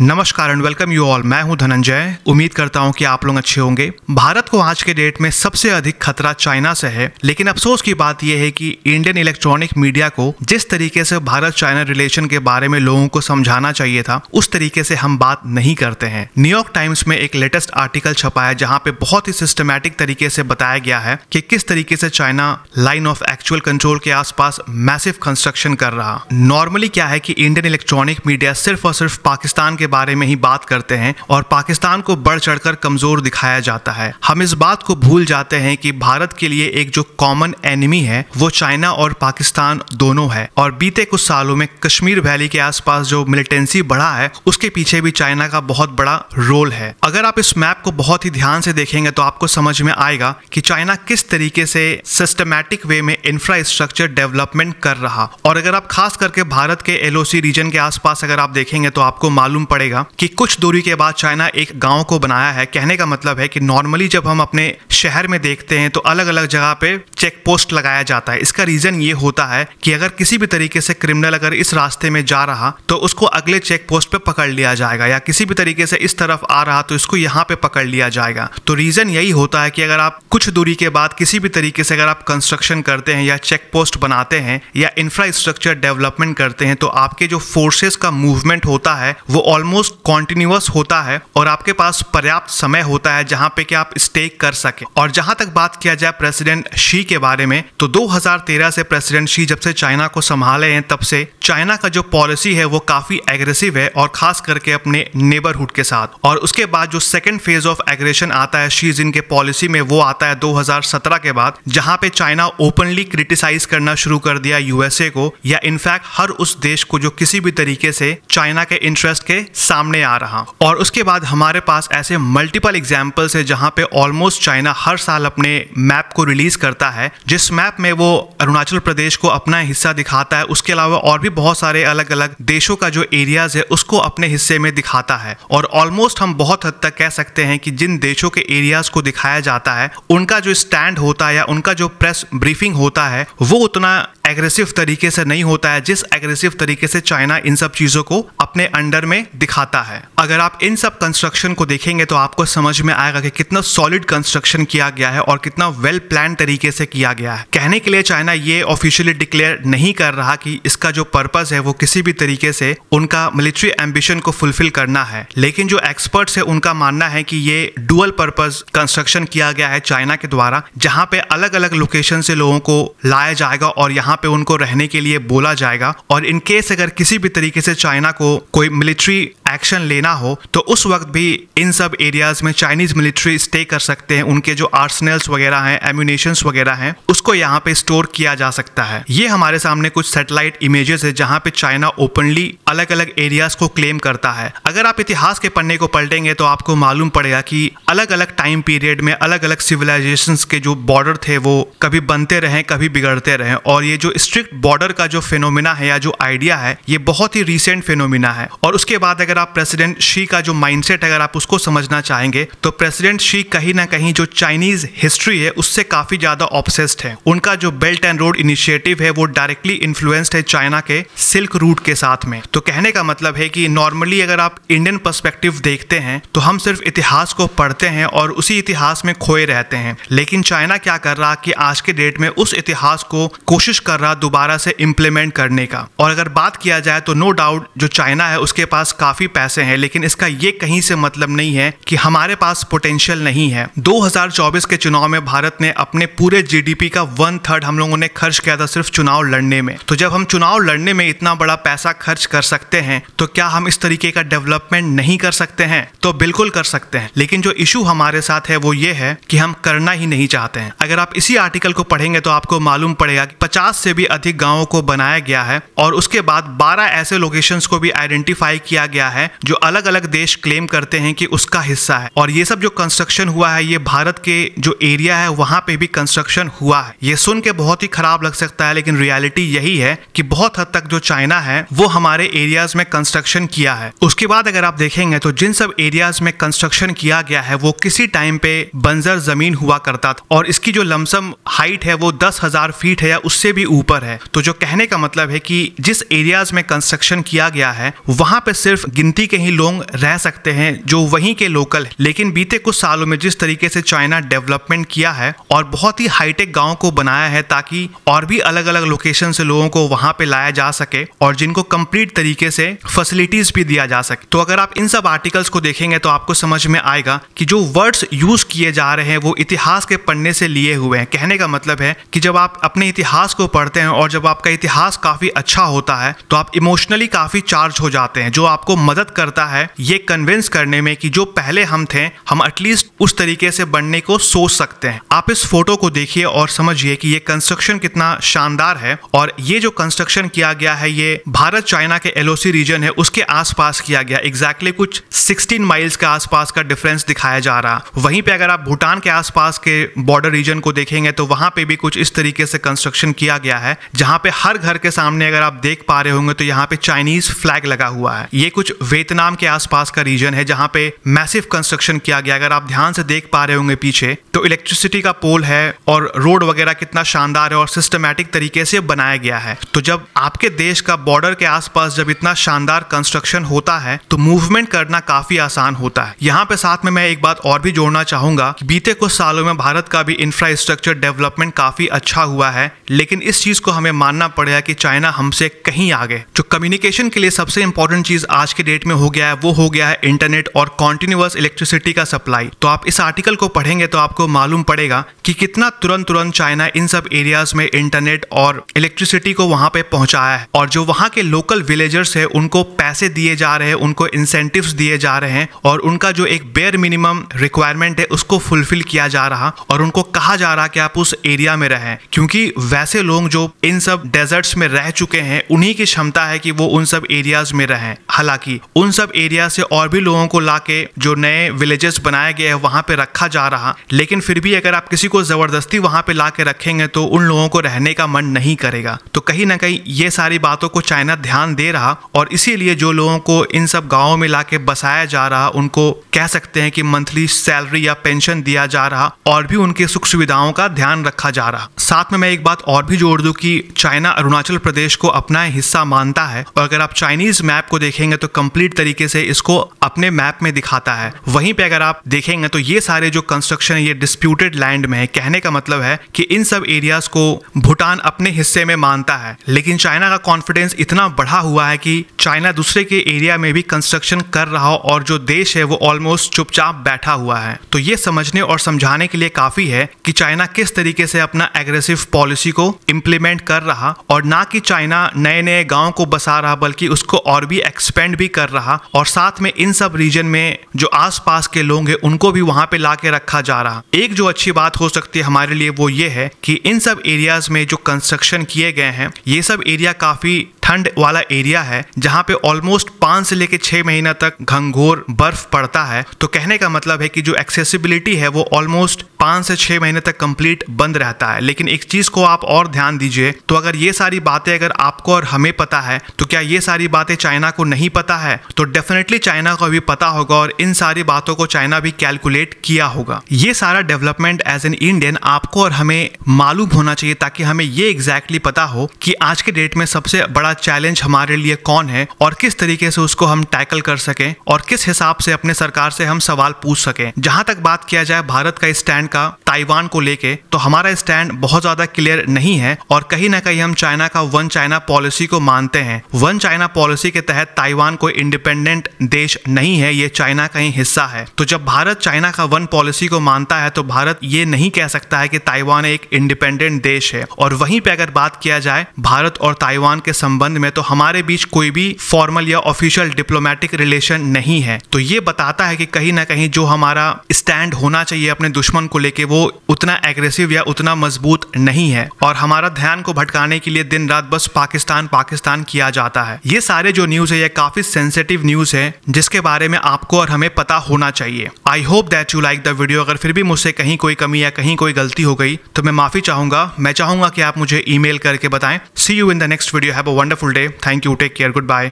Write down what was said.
नमस्कार and welcome you all मैं हूं धनंजय उम्मीद करता हूं कि आप लोग अच्छे होंगे भारत को आज के डेट में सबसे अधिक खतरा चाइना से है लेकिन अफसोस की बात यह है कि इंडियन इलेक्ट्रॉनिक मीडिया को जिस तरीके से भारत चाइना रिलेशन के बारे में लोगों को समझाना चाहिए था उस तरीके से हम बात नहीं करते हैं न्यूयॉर्क टाइम्स में एक लेटेस्ट आर्टिकल छपा है जहाँ पे बहुत ही सिस्टमेटिक तरीके से बताया गया है कि किस तरीके से China line of actual control के आसपास मैसिव कंस्ट्रक्शन कर रहा नॉर्मली क्या है की इंडियन इलेक्ट्रॉनिक मीडिया सिर्फ और सिर्फ पाकिस्तान के बारे में ही बात करते हैं और पाकिस्तान को बढ़ चढ़कर कमजोर दिखाया जाता है हम इस बात को भूल जाते हैं कि भारत के लिए एक जो कॉमन एनिमी है वो चाइना और पाकिस्तान दोनों है और बीते कुछ सालों में कश्मीर वैली के आसपास जो मिलिटेंसी बढ़ा है उसके पीछे भी चाइना का बहुत बड़ा रोल है अगर आप इस मैप को बहुत ही ध्यान से देखेंगे तो आपको समझ में आएगा कि चाइना किस तरीके से सिस्टमैटिक वे में इंफ्रास्ट्रक्चर डेवलपमेंट कर रहा और अगर आप खास करके भारत के एलओसी रीजन के आसपास अगर आप देखेंगे तो आपको मालूम पड़ पड़ेगा कि कुछ दूरी के बाद चाइना एक गांव को बनाया है कहने का मतलब है कि नॉर्मली जब हम अपने शहर में देखते हैं तो अलग अलग जगह पे चेक पोस्ट लगाया जाता है इसका रीजन ये होता है कि अगर किसी भी तरीके से क्रिमिनल अगर इस रास्ते में जा रहा तो उसको अगले चेक पोस्ट पे पकड़ लिया जाएगा या किसी भी तरीके से इस तरफ आ रहा तो इसको यहाँ पे पकड़ लिया जाएगा तो रीजन यही होता है कि अगर आप कुछ दूरी के बाद किसी भी तरीके से अगर आप कंस्ट्रक्शन करते हैं या चेक पोस्ट बनाते हैं या इंफ्रास्ट्रक्चर डेवलपमेंट करते हैं तो आपके जो फोर्सेस का मूवमेंट होता है वो ऑलमोस्ट ऑलमोस्ट कॉन्टिन्यूस होता है और आपके पास पर्याप्त समय होता है जहां पे कि आप स्टे कर सके और जहां तक बात किया जाए प्रेसिडेंट शी के बारे में तो 2013 से प्रेसिडेंट शी जब से चाइना को संभाले हैं तब से चाइना का जो पॉलिसी है वो काफी एग्रेसिव है और खास करके अपने नेबरहुड के साथ और उसके बाद जो सेकेंड फेज ऑफ एग्रेशन आता है शी जिनके पॉलिसी में वो आता है 2017 के बाद जहां पे चाइना ओपनली क्रिटिसाइज करना शुरू कर दिया यूएसए को या इनफैक्ट हर उस देश को जो किसी भी तरीके से चाइना के इंटरेस्ट के सामने आ रहा और उसके बाद हमारे पास ऐसे मल्टीपल एग्जाम्पल्स है जहाँ पे ऑलमोस्ट चाइना हर साल अपने मैप को रिलीज करता है जिस मैप में वो अरुणाचल प्रदेश को अपना हिस्सा दिखाता है उसके अलावा और भी बहुत सारे अलग अलग देशों का जो एरियाज है उसको अपने हिस्से में दिखाता है और ऑलमोस्ट हम बहुत हद तक कह सकते हैं कि जिन देशों के एरियाज को दिखाया जाता है उनका जो स्टैंड होता है या उनका जो प्रेस ब्रीफिंग होता है वो उतना एग्रेसिव तरीके से नहीं होता है जिस एग्रेसिव तरीके से चाइना इन सब चीजों को अपने अंडर में दिखाता है अगर आप इन सब कंस्ट्रक्शन को देखेंगे तो आपको समझ में आएगा कि कितना सॉलिड कंस्ट्रक्शन किया गया है और कितना वेल प्लान तरीके से किया गया है कहने के लिए चाइना ये ऑफिशियली डिक्लेयर नहीं कर रहा कि इसका जो पर्पज है वो किसी भी तरीके से उनका मिलिट्री एम्बिशन को फुलफिल करना है लेकिन जो एक्सपर्ट्स है उनका मानना है कि ये डुअल पर्पज कंस्ट्रक्शन किया गया है चाइना के द्वारा जहाँ पे अलग अलग लोकेशन से लोगों को लाया जाएगा और यहाँ पे उनको रहने के लिए बोला जाएगा और इनकेस अगर किसी भी तरीके से चाइना को कोई मिलिट्री एक्शन लेना हो तो उस वक्त भी इन सब एरियाज में चाइनीज मिलिट्री स्टे कर सकते हैं उनके जो आर्सनल्स वगैरह हैं एम्यूनेशन वगैरह हैं उसको यहाँ पे स्टोर किया जा सकता है ये हमारे सामने कुछ सेटेलाइट इमेजेस है जहाँ पे चाइना ओपनली अलग अलग एरियाज को क्लेम करता है अगर आप इतिहास के पन्ने को पलटेंगे तो आपको मालूम पड़ेगा कि अलग अलग टाइम पीरियड में अलग अलग सिविलाइजेशन के जो बॉर्डर थे वो कभी बनते रहे कभी बिगड़ते रहे और ये जो स्ट्रिक्ट बॉर्डर का जो फेनोमिना है या जो आइडिया है ये बहुत ही रिसेंट फेनोमिना है और उसके बाद बाद अगर आप प्रेसिडेंट शी का जो माइंडसेट अगर आप उसको समझना चाहेंगे तो प्रेसिडेंट शी कहीं ना कहीं जो चाइनीज हिस्ट्री है उससे काफी ज्यादा ऑप्सेस्ड है उनका जो बेल्ट एंड रोड इनिशिएटिव है वो डायरेक्टली इन्फ्लुएंस्ड है चाइना के सिल्क रूट के साथ में तो कहने का मतलब है कि नॉर्मली अगर आप इंडियन पर्सपेक्टिव देखते हैं तो हम सिर्फ इतिहास को पढ़ते हैं और उसी इतिहास में खोए रहते हैं लेकिन चाइना क्या कर रहा कि आज के डेट में उस इतिहास को कोशिश कर रहा दोबारा से इम्प्लीमेंट करने का और अगर बात किया जाए तो नो डाउट जो चाइना है उसके पास काफ़ी पैसे हैं लेकिन इसका ये कहीं से मतलब नहीं है कि हमारे पास पोटेंशियल नहीं है 2024 के चुनाव में भारत ने अपने पूरे जीडीपी का वन थर्ड हम लोगों ने खर्च किया था सिर्फ चुनाव लड़ने में तो जब हम चुनाव लड़ने में इतना बड़ा पैसा खर्च कर सकते हैं तो क्या हम इस तरीके का डेवलपमेंट नहीं कर सकते हैं तो बिल्कुल कर सकते हैं लेकिन जो इशू हमारे साथ है वो ये है कि हम करना ही नहीं चाहते हैं अगर आप इसी आर्टिकल को पढ़ेंगे तो आपको मालूम पड़ेगा कि पचास से भी अधिक गांवों को बनाया गया है और उसके बाद बारह ऐसे लोकेशन को भी आइडेंटिफाई किया गया गया है जो अलग अलग देश क्लेम करते हैं कि उसका हिस्सा है और ये सब जो कंस्ट्रक्शन हुआ है ये भारत के जो एरिया है वहां पे भी कंस्ट्रक्शन हुआ है ये सुन के बहुत ही खराब लग सकता है लेकिन रियलिटी यही है कि बहुत हद तक जो चाइना है वो हमारे एरियाज में कंस्ट्रक्शन किया है उसके बाद अगर आप देखेंगे तो जिन सब एरियाज में कंस्ट्रक्शन किया गया है वो किसी टाइम पे बंजर जमीन हुआ करता था और इसकी जो लमसम हाइट है वो दस हजार फीट है या उससे भी ऊपर है तो जो कहने का मतलब है कि जिस एरियाज में कंस्ट्रक्शन किया गया है वहां पे सिर्फ गिनती के ही लोग रह सकते हैं जो वहीं के लोकल है लेकिन बीते कुछ सालों में जिस तरीके से चाइना डेवलपमेंट किया है और बहुत ही हाईटेक गाँव को बनाया है ताकि और भी अलग अलग लोकेशन से लोगों को वहाँ पे लाया जा सके और जिनको कंप्लीट तरीके से फैसिलिटीज भी दिया जा सके तो अगर आप इन सब आर्टिकल्स को देखेंगे तो आपको समझ में आएगा कि जो वर्ड्स यूज किए जा रहे हैं वो इतिहास के पढ़ने से लिए हुए हैं कहने का मतलब है कि जब आप अपने इतिहास को पढ़ते हैं और जब आपका इतिहास काफी अच्छा होता है तो आप इमोशनली काफी चार्ज हो जाते हैं जो आपको मदद करता है ये कन्विंस करने में कि जो पहले हम थे हम एटलीस्ट उस तरीके से बनने को सोच सकते हैं आप इस फोटो को देखिए और समझिए कि ये कंस्ट्रक्शन कितना शानदार है और ये जो कंस्ट्रक्शन किया गया है ये भारत चाइना के एलओसी रीजन है उसके आसपास किया गया एग्जैक्टली exactly कुछ 16 माइल्स के आसपास का डिफरेंस दिखाया जा रहा वहीं पे अगर आप भूटान के आसपास के बॉर्डर रीजन को देखेंगे तो वहां पे भी कुछ इस तरीके से कंस्ट्रक्शन किया गया है जहां पे हर घर के सामने अगर आप देख पा रहे होंगे तो यहाँ पे चाइनीज फ्लैग लगा हुआ है ये कुछ कुछ वियतनाम के आसपास का रीजन है जहाँ पे मैसिव कंस्ट्रक्शन किया गया अगर आप ध्यान से देख पा रहे होंगे पीछे तो इलेक्ट्रिसिटी का पोल है और रोड वगैरह कितना शानदार है और सिस्टमैटिक तरीके से बनाया गया है तो जब आपके देश का बॉर्डर के आसपास जब इतना शानदार कंस्ट्रक्शन होता है तो मूवमेंट करना काफी आसान होता है यहाँ पे साथ में मैं एक बात और भी जोड़ना चाहूंगा कि बीते कुछ सालों में भारत का भी इंफ्रास्ट्रक्चर डेवलपमेंट काफी अच्छा हुआ है लेकिन इस चीज को हमें मानना पड़ेगा कि चाइना हमसे कहीं आगे जो कम्युनिकेशन के लिए सबसे इंपॉर्टेंट चीज आज के डेट में हो गया है वो हो गया है इंटरनेट और कॉन्टिन्यूस इलेक्ट्रिसिटी का सप्लाई तो आप इस आर्टिकल को पढ़ेंगे तो आपको मालूम पड़ेगा कि कितना तुरंत तुरंत चाइना इन सब एरियाज में इंटरनेट और इलेक्ट्रिसिटी को वहां पे पहुंचाया है और जो वहां के लोकल विलेजर्स है उनको पैसे दिए जा रहे हैं उनको इंसेंटिव दिए जा रहे हैं और उनका जो एक बेयर मिनिमम रिक्वायरमेंट है उसको फुलफिल किया जा रहा और उनको कहा जा रहा कि आप उस एरिया में रहें क्योंकि वैसे लोग जो इन सब डेजर्ट्स में रह चुके हैं उन्हीं की क्षमता है कि वो उन सब एरियाज में रहें हालांकि की उन सब एरिया से और भी लोगों को लाके जो नए विलेजेस बनाए गए हैं वहां पे रखा जा रहा लेकिन फिर भी अगर आप किसी को ज़बरदस्ती वहां पे ला रखेंगे तो उन लोगों को रहने का मन नहीं करेगा तो कहीं ना कहीं ये सारी बातों को चाइना ध्यान दे रहा और इसीलिए जो लोगों को इन सब गाँव में ला बसाया जा रहा उनको कह सकते हैं कि मंथली सैलरी या पेंशन दिया जा रहा और भी उनके सुख सुविधाओं का ध्यान रखा जा रहा साथ में मैं एक बात और भी जोड़ दूँ कि चाइना अरुणाचल प्रदेश को अपना हिस्सा मानता है और अगर आप चाइनीज मैप को देखेंगे तो कंप्लीट तरीके से इसको अपने मैप में दिखाता है वहीं पे अगर आप देखेंगे तो ये सारे जो कंस्ट्रक्शन ये डिस्प्यूटेड लैंड में है कहने का मतलब है कि इन सब एरियाज को भूटान अपने हिस्से में मानता है लेकिन चाइना का कॉन्फिडेंस इतना बढ़ा हुआ है कि चाइना दूसरे के एरिया में भी कंस्ट्रक्शन कर रहा हो और जो देश है वो ऑलमोस्ट चुपचाप बैठा हुआ है तो ये समझने और समझाने के लिए काफी है कि चाइना किस तरीके से अपना एग्रेसिव पॉलिसी को इम्प्लीमेंट कर रहा और ना कि चाइना नए नए गाँव को बसा रहा बल्कि उसको और भी एक्सपेंड भी कर रहा और साथ में इन सब रीजन में जो आसपास के लोग हैं उनको भी वहां पे ला के रखा जा रहा एक जो अच्छी बात हो सकती है हमारे लिए वो ये है कि इन सब एरियाज में जो कंस्ट्रक्शन किए गए हैं ये सब एरिया काफी ठंड वाला एरिया है जहाँ पे ऑलमोस्ट पांच से लेकर छह महीना तक घंघोर बर्फ पड़ता है तो कहने का मतलब है कि जो एक्सेसिबिलिटी है वो ऑलमोस्ट पांच से छह महीने तक कंप्लीट बंद रहता है लेकिन एक चीज़ को आप और ध्यान दीजिए तो अगर ये सारी बातें अगर आपको और हमें पता है तो क्या ये सारी बातें चाइना को नहीं पता है तो डेफिनेटली चाइना को अभी पता होगा और इन सारी बातों को चाइना भी कैलकुलेट किया होगा ये सारा डेवलपमेंट एज एन इंडियन आपको और हमें मालूम होना चाहिए ताकि हमें ये एग्जैक्टली exactly पता हो कि आज के डेट में सबसे बड़ा चैलेंज हमारे लिए कौन है और किस तरीके से उसको हम टैकल कर सकें और किस हिसाब से अपने सरकार से हम सवाल पूछ सकें जहां तक बात किया जाए भारत का स्टैंड का ताइवान को लेके तो हमारा स्टैंड बहुत ज्यादा क्लियर नहीं है और कहीं ना कहीं हम चाइना का वन चाइना पॉलिसी को मानते हैं वन चाइना पॉलिसी के तहत ताइवान कोई इंडिपेंडेंट देश नहीं है ये चाइना का ही हिस्सा है तो जब भारत चाइना का वन पॉलिसी को मानता है तो भारत ये नहीं कह सकता है कि ताइवान एक इंडिपेंडेंट देश है और वहीं पे अगर बात किया जाए भारत और ताइवान के संबंध संबंध में तो हमारे बीच कोई भी फॉर्मल या ऑफिशियल डिप्लोमेटिक रिलेशन नहीं है तो ये बताता है कि कहीं ना कहीं जो हमारा स्टैंड होना चाहिए अपने दुश्मन को लेके वो उतना एग्रेसिव या उतना मजबूत नहीं है और हमारा ध्यान को भटकाने के लिए दिन रात बस पाकिस्तान पाकिस्तान किया जाता है ये सारे जो न्यूज है ये काफी सेंसिटिव न्यूज है जिसके बारे में आपको और हमें पता होना चाहिए I hope that you like the video अगर फिर भी मुझसे कहीं कोई कमी या कहीं कोई गलती हो गई तो मैं माफी चाहूंगा मैं चाहूंगा कि आप मुझे ईमेल करके बताएं see you in the next video have a wonderful wonderful day. Thank you. Take care. Goodbye.